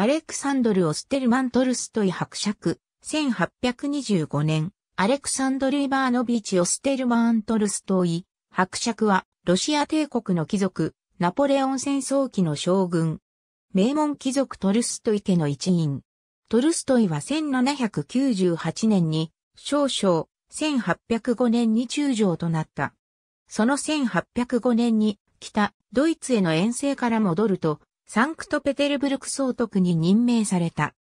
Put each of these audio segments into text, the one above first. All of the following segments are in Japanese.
アレクサンドル・オステルマン・トルストイ伯爵、1825年、アレクサンドル・イバーノビーチ・オステルマン・トルストイ、伯爵は、ロシア帝国の貴族、ナポレオン戦争期の将軍、名門貴族トルストイ家の一員。トルストイは1798年に、少々、1805年に中将となった。その1805年に、北、ドイツへの遠征から戻ると、サンクトペテルブルク総督に任命された。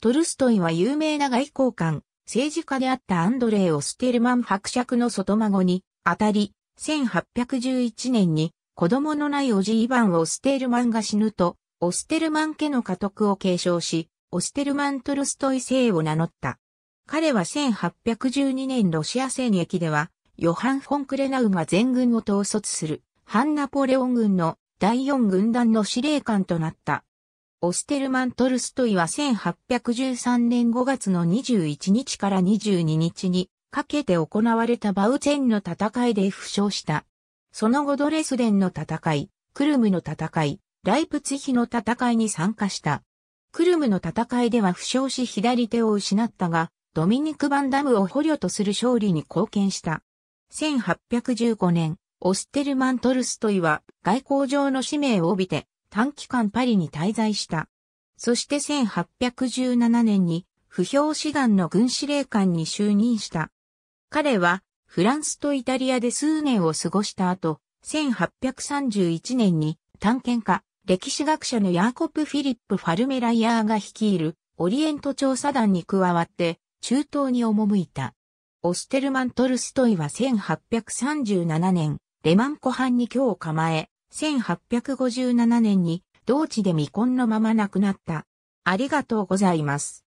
トルストイは有名な外交官、政治家であったアンドレイ・オステルマン伯爵の外孫に、あたり、1811年に子供のないおじイヴァン・オステルマンが死ぬと、オステルマン家の家督を継承し、オステルマン・トルストイ姓を名乗った。彼は1812年ロシア戦役では、ヨハン・フォン・クレナウが全軍を統率する、ハン・ナポレオン軍の第四軍団の司令官となった。オステルマン・トルストイは1813年5月の21日から22日にかけて行われたバウチェンの戦いで負傷した。その後ドレスデンの戦い、クルムの戦い、ライプツヒの戦いに参加した。クルムの戦いでは負傷し左手を失ったが、ドミニク・バンダムを捕虜とする勝利に貢献した。1815年、オステルマン・トルストイは外交上の使命を帯びて短期間パリに滞在した。そして1817年に不評志願の軍司令官に就任した。彼はフランスとイタリアで数年を過ごした後、1831年に探検家、歴史学者のヤーコプ・フィリップ・ファルメライヤーが率いるオリエント調査団に加わって中東に赴いた。オステルマン・トルストイは1837年、レマン湖畔に居を構え、1857年に同地で未婚のまま亡くなった。ありがとうございます。